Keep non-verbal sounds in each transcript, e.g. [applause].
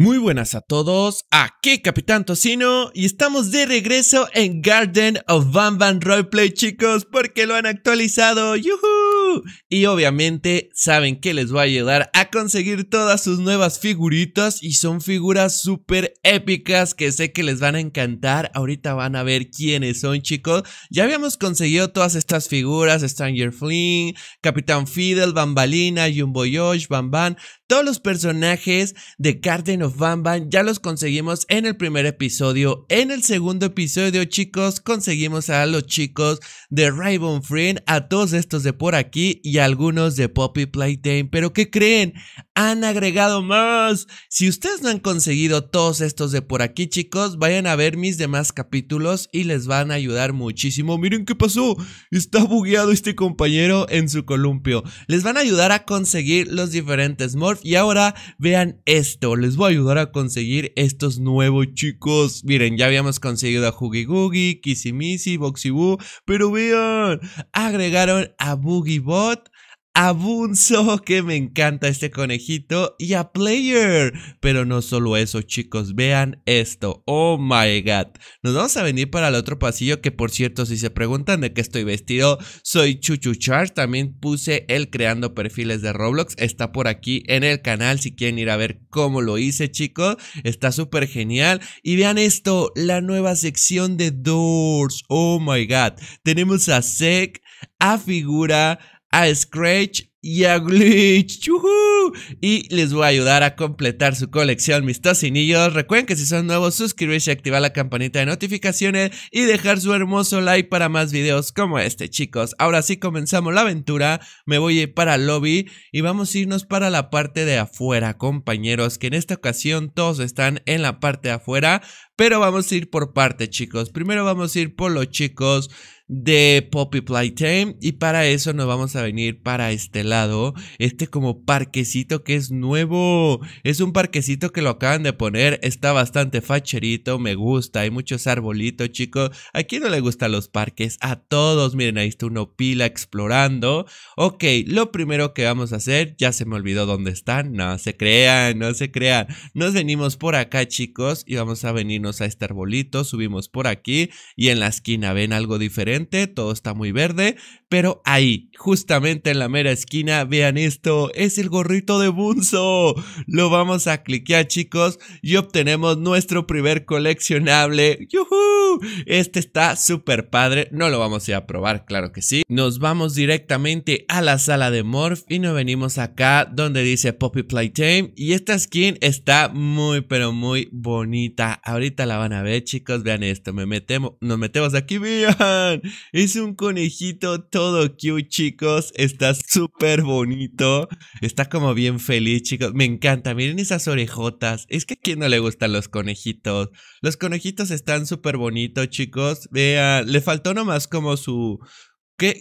Muy buenas a todos, aquí Capitán Tocino y estamos de regreso en Garden of Van Van Play, chicos porque lo han actualizado, ¡yuhu! Y obviamente saben que les va a ayudar a conseguir todas sus nuevas figuritas y son figuras súper épicas que sé que les van a encantar. Ahorita van a ver quiénes son, chicos. Ya habíamos conseguido todas estas figuras, Stranger Flynn, Capitán Fidel, Bambalina, Jumbo Josh, Bamban, todos los personajes de Garden of Bamban ya los conseguimos en el primer episodio. En el segundo episodio, chicos, conseguimos a los chicos de Raven Friend, a todos estos de por aquí y algunos de Poppy Playtime. Pero ¿qué creen? Han agregado más. Si ustedes no han conseguido todos estos de por aquí, chicos, vayan a ver mis demás capítulos y les van a ayudar muchísimo. Miren qué pasó. Está bugueado este compañero en su columpio. Les van a ayudar a conseguir los diferentes morph. Y ahora vean esto. Les voy a ayudar a conseguir estos nuevos chicos. Miren, ya habíamos conseguido a Huggy Googie, Missy Boxy Boo. Pero vean, agregaron a Boogie Bot, a Bunzo, que me encanta este conejito, y a Player. Pero no solo eso, chicos, vean esto. Oh my god. Nos vamos a venir para el otro pasillo, que por cierto, si se preguntan de qué estoy vestido, soy Chuchu También puse el creando perfiles de Roblox. Está por aquí en el canal si quieren ir a ver cómo lo hice, chicos. Está súper genial. Y vean esto, la nueva sección de Doors. Oh my god. Tenemos a Sek, a Figura, a Scratch y a Glitch. Y les voy a ayudar a completar su colección, mis tocinillos. Recuerden que si son nuevos, suscribirse, activar la campanita de notificaciones y dejar su hermoso like para más videos como este, chicos. Ahora sí comenzamos la aventura. Me voy a ir para el lobby y vamos a irnos para la parte de afuera, compañeros. Que en esta ocasión todos están en la parte de afuera, pero vamos a ir por parte, chicos. Primero vamos a ir por los chicos de Poppy Playtime y para eso nos vamos a venir para este lado, este como parquecito que es nuevo, es un parquecito que lo acaban de poner, está bastante facherito, me gusta, hay muchos arbolitos chicos, ¿a quién no le gustan los parques? A todos, miren ahí está uno pila explorando, ok, lo primero que vamos a hacer, ya se me olvidó dónde están, no se crean, no se crean, nos venimos por acá chicos y vamos a venirnos a este arbolito, subimos por aquí y en la esquina ven algo diferente todo está muy verde, pero ahí, justamente en la mera esquina, vean esto, es el gorrito de Bunzo. Lo vamos a cliquear chicos y obtenemos nuestro primer coleccionable. ¡Yuhu! Este está súper padre, no lo vamos a probar, claro que sí. Nos vamos directamente a la sala de Morph y nos venimos acá donde dice Poppy Playtime y esta skin está muy pero muy bonita. Ahorita la van a ver chicos, vean esto, me metemos, nos metemos aquí, vean. Es un conejito todo cute, chicos. Está súper bonito. Está como bien feliz, chicos. Me encanta. Miren esas orejotas. Es que a quién no le gustan los conejitos. Los conejitos están súper bonitos, chicos. Vean, le faltó nomás como su,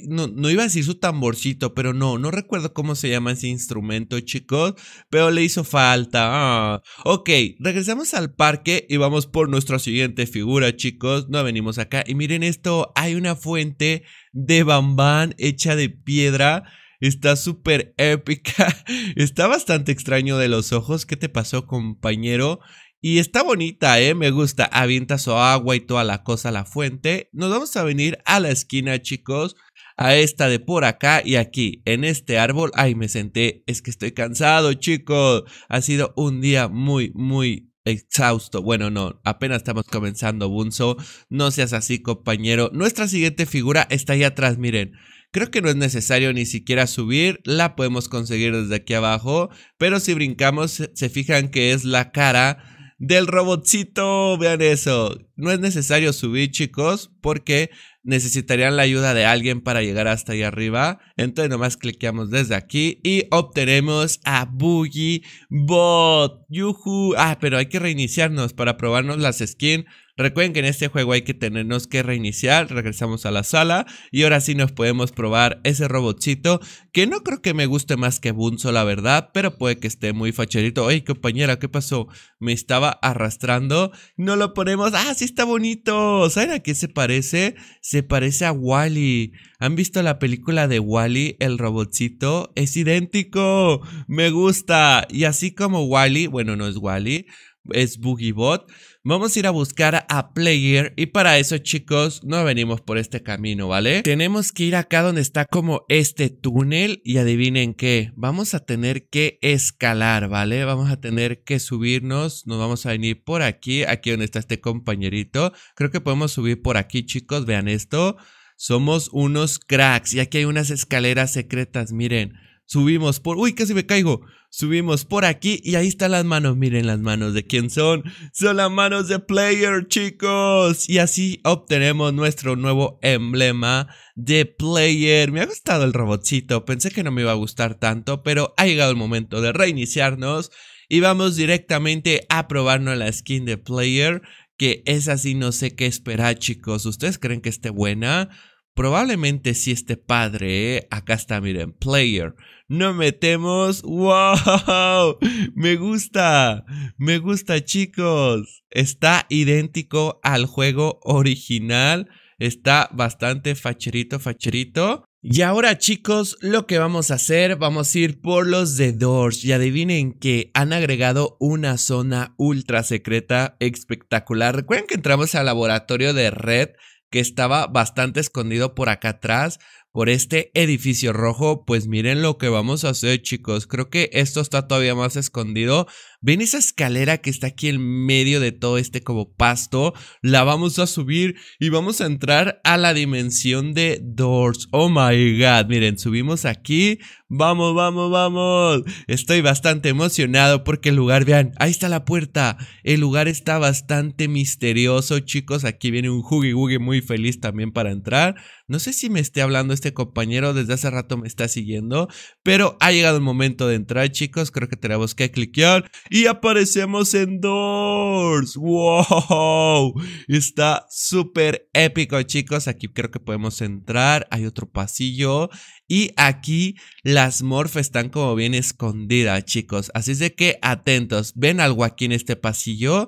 no, iba a decir su tamborcito, pero no, no recuerdo cómo se llama ese instrumento, chicos, pero le hizo falta. Ah, ok, regresamos al parque y vamos por nuestra siguiente figura, chicos. No venimos acá. Y miren esto, hay una fuente de bambán hecha de piedra. Está súper épica. [laughs] Está bastante extraño de los ojos. ¿Qué te pasó, compañero? Y está bonita, ¿eh? Me gusta. Avienta su agua y toda la cosa la fuente. Nos vamos a venir a la esquina, chicos a esta de por acá y aquí, en este árbol. Ay, me senté, es que estoy cansado, chicos. Ha sido un día muy, muy exhausto. Bueno, no, apenas estamos comenzando, Bunzo. No seas así, compañero. Nuestra siguiente figura está ahí atrás, miren. Creo que no es necesario ni siquiera subir, la podemos conseguir desde aquí abajo, pero si brincamos, se fijan que es la cara del robotcito. Vean eso. No es necesario subir, chicos, porque necesitarían la ayuda de alguien para llegar hasta ahí arriba. Entonces nomás cliqueamos desde aquí y obtenemos a Boogie Bot. Yuhu. Ah, pero hay que reiniciarnos para probarnos las skins Recuerden que en este juego hay que tenernos que reiniciar, regresamos a la sala y ahora sí nos podemos probar ese robotcito que no creo que me guste más que Bunzo la verdad, pero puede que esté muy facherito. Oye compañera, ¿qué pasó? Me estaba arrastrando, no lo ponemos, ah, sí está bonito, ¿saben a qué se parece? Se parece a Wally. ¿Han visto la película de Wally, el robotcito? Es idéntico, me gusta. Y así como Wally, bueno, no es Wally, es boogiebot Vamos a ir a buscar a Player y para eso chicos no venimos por este camino, ¿vale? Tenemos que ir acá donde está como este túnel y adivinen qué, vamos a tener que escalar, ¿vale? Vamos a tener que subirnos, nos vamos a venir por aquí, aquí donde está este compañerito. Creo que podemos subir por aquí chicos, vean esto. Somos unos cracks y aquí hay unas escaleras secretas, miren subimos por, uy, casi me caigo, subimos por aquí y ahí están las manos, miren las manos de quién son, son las manos de player chicos y así obtenemos nuestro nuevo emblema de player, me ha gustado el robotcito, pensé que no me iba a gustar tanto, pero ha llegado el momento de reiniciarnos y vamos directamente a probarnos la skin de player que es así, no sé qué esperar, chicos. ¿Ustedes creen que esté buena? probablemente si este padre, eh, acá está, miren, player, no metemos, wow, me gusta, me gusta chicos, está idéntico al juego original, está bastante facherito, facherito. Y ahora chicos, lo que vamos a hacer, vamos a ir por los de Doors y adivinen que han agregado una zona ultra secreta espectacular. Recuerden que entramos al laboratorio de Red que estaba bastante escondido por acá atrás, por este edificio rojo. Pues miren lo que vamos a hacer, chicos. Creo que esto está todavía más escondido. ¿Ven esa escalera que está aquí en medio de todo este como pasto? La vamos a subir y vamos a entrar a la dimensión de Doors. Oh my god, miren, subimos aquí. Vamos, vamos, vamos. Estoy bastante emocionado porque el lugar, vean, ahí está la puerta. El lugar está bastante misterioso, chicos. Aquí viene un Huggy muy feliz también para entrar. No sé si me esté hablando este compañero, desde hace rato me está siguiendo, pero ha llegado el momento de entrar, chicos. Creo que tenemos que cliquear y aparecemos en Doors. ¡Wow! Está súper épico, chicos. Aquí creo que podemos entrar. Hay otro pasillo. Y aquí las morph están como bien escondidas, chicos. Así es de que atentos. Ven algo aquí en este pasillo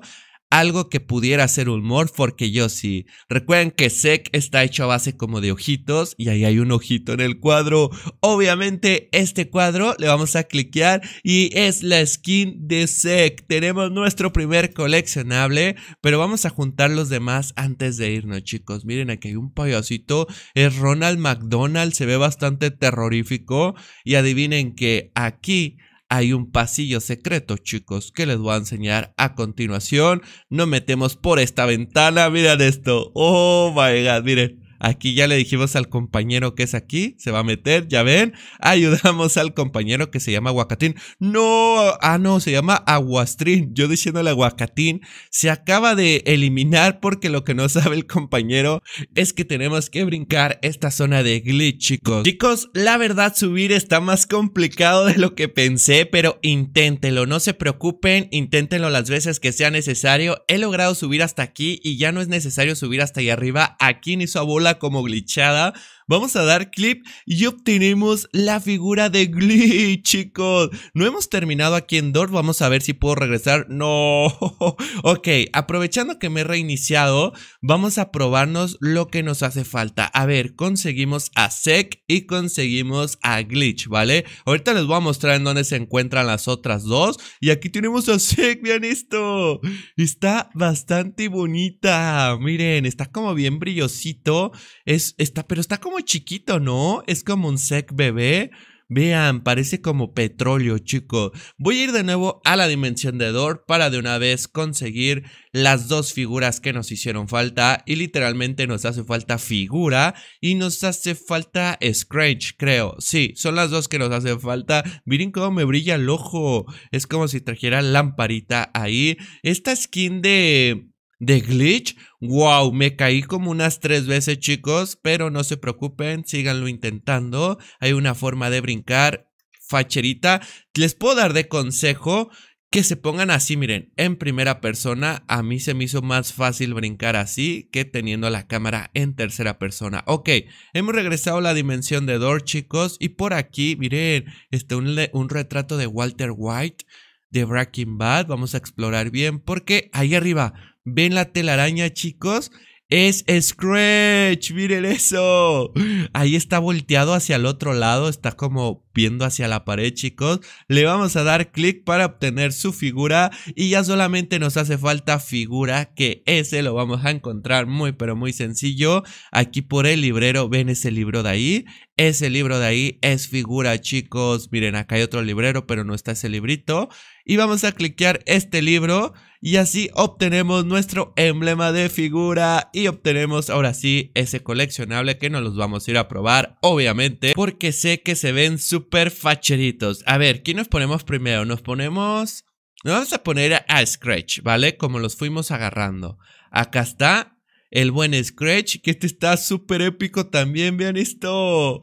algo que pudiera ser humor, porque yo sí. Recuerden que Sec está hecho a base como de ojitos y ahí hay un ojito en el cuadro. Obviamente este cuadro le vamos a cliquear y es la skin de Sec. Tenemos nuestro primer coleccionable, pero vamos a juntar los demás antes de irnos, chicos. Miren, aquí hay un payasito, es Ronald McDonald, se ve bastante terrorífico y adivinen que aquí hay un pasillo secreto, chicos, que les voy a enseñar a continuación. Nos metemos por esta ventana. Miren esto. Oh my god, miren. Aquí ya le dijimos al compañero que es aquí, se va a meter, ya ven. Ayudamos al compañero que se llama Aguacatín. No, ah, no, se llama Aguastrín. Yo diciéndole Aguacatín, se acaba de eliminar porque lo que no sabe el compañero es que tenemos que brincar esta zona de glitch, chicos. Chicos, la verdad subir está más complicado de lo que pensé, pero inténtenlo, no se preocupen, inténtenlo las veces que sea necesario. He logrado subir hasta aquí y ya no es necesario subir hasta allá arriba. Aquí ni su abuela como glitchada Vamos a dar clip y obtenemos la figura de glitch chicos. No hemos terminado aquí en Dort, vamos a ver si puedo regresar. No. [laughs] Ok, aprovechando que me he reiniciado, vamos a probarnos lo que nos hace falta. A ver, conseguimos a Sec y conseguimos a Glitch, ¿vale? Ahorita les voy a mostrar en dónde se encuentran las otras dos. Y aquí tenemos a Sec, vean esto. Está bastante bonita. Miren, está como bien brillosito. Es, está, pero está como chiquito, ¿no? Es como un sec bebé. Vean, parece como petróleo, chico. Voy a ir de nuevo a la dimensión de Dor para de una vez conseguir las dos figuras que nos hicieron falta. Y literalmente nos hace falta figura y nos hace falta Scratch, creo. Sí, son las dos que nos hacen falta. Miren cómo me brilla el ojo. Es como si trajera lamparita ahí. Esta skin de de glitch. Wow, me caí como unas tres veces chicos, pero no se preocupen, síganlo intentando. Hay una forma de brincar facherita. Les puedo dar de consejo que se pongan así, miren, en primera persona, a mí se me hizo más fácil brincar así que teniendo la cámara en tercera persona. Ok, hemos regresado a la dimensión de Door, chicos, y por aquí, miren, Este un, un retrato de Walter White de Breaking Bad, vamos a explorar bien, porque ahí arriba ¿Ven la telaraña, chicos? Es Scratch, miren eso. Ahí está volteado hacia el otro lado, está como viendo hacia la pared, chicos. Le vamos a dar clic para obtener su figura y ya solamente nos hace falta figura, que ese lo vamos a encontrar muy pero muy sencillo. Aquí por el librero, ven ese libro de ahí. Ese libro de ahí es figura, chicos. Miren, acá hay otro librero, pero no está ese librito y vamos a cliquear este libro y así obtenemos nuestro emblema de figura y obtenemos ahora sí ese coleccionable que nos los vamos a ir a probar, obviamente, porque sé que se ven súper facheritos. A ver, ¿qué nos ponemos primero? Nos ponemos... Nos vamos a poner a Scratch, ¿vale? Como los fuimos agarrando. Acá está el buen Scratch, que este está súper épico también, vean esto.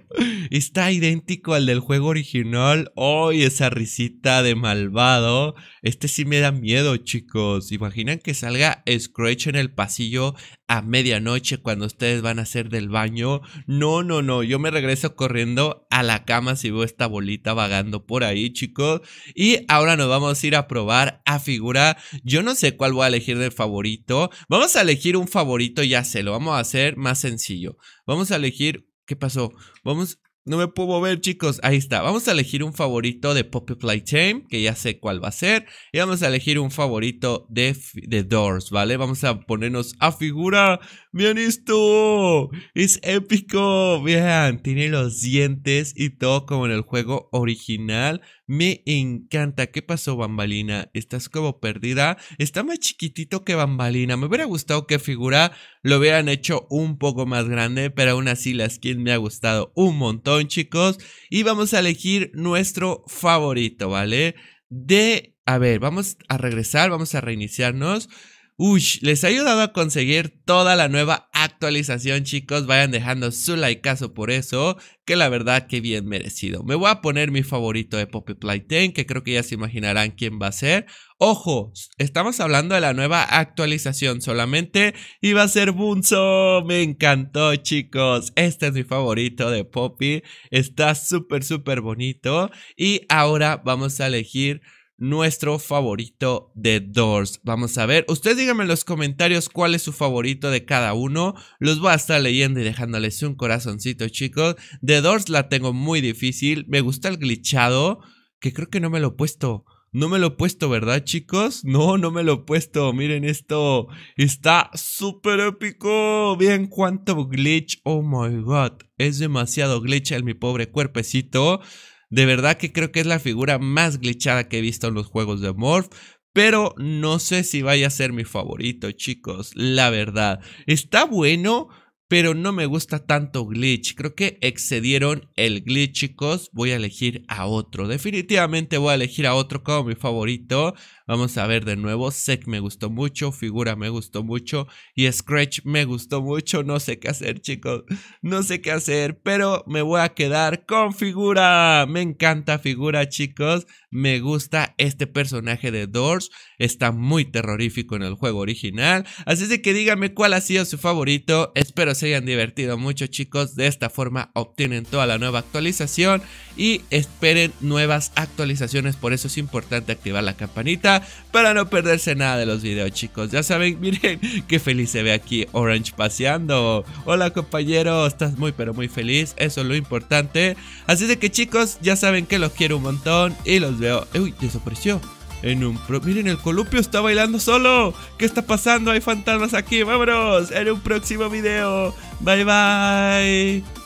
Está idéntico al del juego original. ¡Ay, esa risita de malvado! Este sí me da miedo, chicos. ¿Imaginan que salga Scratch en el pasillo a medianoche cuando ustedes van a hacer del baño. No, no, no. Yo me regreso corriendo a la cama si veo esta bolita vagando por ahí, chicos. Y ahora nos vamos a ir a probar a figura. Yo no sé cuál voy a elegir de favorito. Vamos a elegir un favorito, ya se lo vamos a hacer más sencillo. Vamos a elegir. ¿Qué pasó? Vamos no me puedo mover, chicos. Ahí está. Vamos a elegir un favorito de Poppy Chain, que ya sé cuál va a ser. Y vamos a elegir un favorito de, Doors, ¿vale? Vamos a ponernos a figura. ¡Bien, esto! ¡Es épico! Bien, tiene los dientes y todo como en el juego original. Me encanta. ¿Qué pasó, Bambalina? Estás como perdida. Está más chiquitito que Bambalina. Me hubiera gustado que figura lo hubieran hecho un poco más grande, pero aún así la skin me ha gustado un montón, chicos. Y vamos a elegir nuestro favorito, ¿vale? De... A ver, vamos a regresar, vamos a reiniciarnos. Ush, les ha ayudado a conseguir toda la nueva actualización, chicos. Vayan dejando su likeazo por eso, que la verdad que bien merecido. Me voy a poner mi favorito de Poppy Playtime, que creo que ya se imaginarán quién va a ser. Ojo, estamos hablando de la nueva actualización solamente Iba va a ser Bunzo. Me encantó, chicos. Este es mi favorito de Poppy. Está súper, súper bonito. Y ahora vamos a elegir nuestro favorito de Doors. Vamos a ver, ustedes díganme en los comentarios cuál es su favorito de cada uno. Los voy a estar leyendo y dejándoles un corazoncito, chicos. De Doors la tengo muy difícil. Me gusta el glitchado, que creo que no me lo he puesto. No me lo he puesto, ¿verdad, chicos? No, no me lo he puesto. Miren esto. Está súper épico. Bien, cuánto glitch. Oh my god. Es demasiado glitch en mi pobre cuerpecito. De verdad que creo que es la figura más glitchada que he visto en los juegos de Morph. Pero no sé si vaya a ser mi favorito, chicos. La verdad. Está bueno, pero no me gusta tanto glitch. Creo que excedieron el glitch, chicos. Voy a elegir a otro. Definitivamente voy a elegir a otro como mi favorito. Vamos a ver de nuevo. Sec me gustó mucho, Figura me gustó mucho y Scratch me gustó mucho. No sé qué hacer, chicos. No sé qué hacer, pero me voy a quedar con Figura. Me encanta Figura, chicos. Me gusta este personaje de Doors, está muy terrorífico en el juego original, así es de que díganme cuál ha sido su favorito, espero se hayan divertido mucho chicos, de esta forma obtienen toda la nueva actualización y esperen nuevas actualizaciones, por eso es importante activar la campanita para no perderse nada de los videos chicos, ya saben, [laughs] miren qué feliz se ve aquí Orange paseando, hola compañero, estás muy pero muy feliz, eso es lo importante, así de que chicos ya saben que los quiero un montón y los veo. ¡Uy! Desapareció. En un Miren, el columpio está bailando solo. ¿Qué está pasando? Hay fantasmas aquí. Vámonos. En un próximo video. Bye bye.